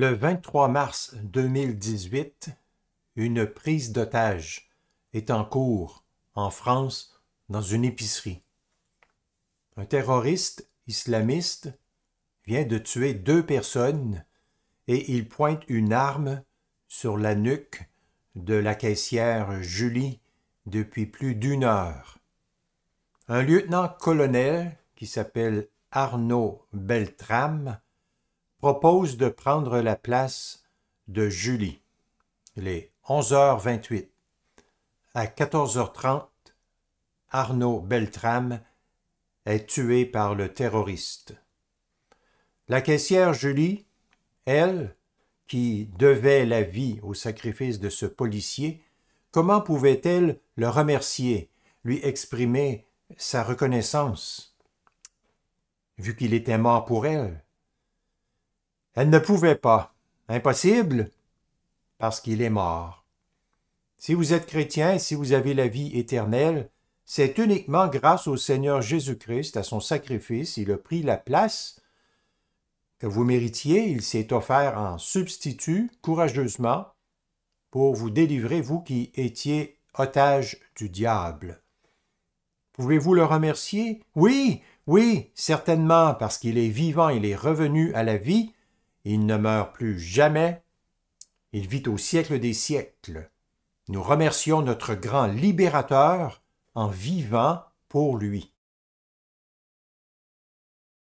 Le 23 mars 2018, une prise d'otage est en cours en France dans une épicerie. Un terroriste islamiste vient de tuer deux personnes et il pointe une arme sur la nuque de la caissière Julie depuis plus d'une heure. Un lieutenant-colonel qui s'appelle Arnaud Beltram propose de prendre la place de Julie. Il est 11h28. À 14h30, Arnaud Beltram est tué par le terroriste. La caissière Julie, elle, qui devait la vie au sacrifice de ce policier, comment pouvait-elle le remercier, lui exprimer sa reconnaissance, vu qu'il était mort pour elle elle ne pouvait pas. Impossible, parce qu'il est mort. Si vous êtes chrétien, si vous avez la vie éternelle, c'est uniquement grâce au Seigneur Jésus-Christ, à son sacrifice, il a pris la place que vous méritiez, il s'est offert en substitut courageusement pour vous délivrer, vous qui étiez otage du diable. Pouvez-vous le remercier? Oui, oui, certainement, parce qu'il est vivant, il est revenu à la vie, il ne meurt plus jamais. Il vit au siècle des siècles. Nous remercions notre grand libérateur en vivant pour lui.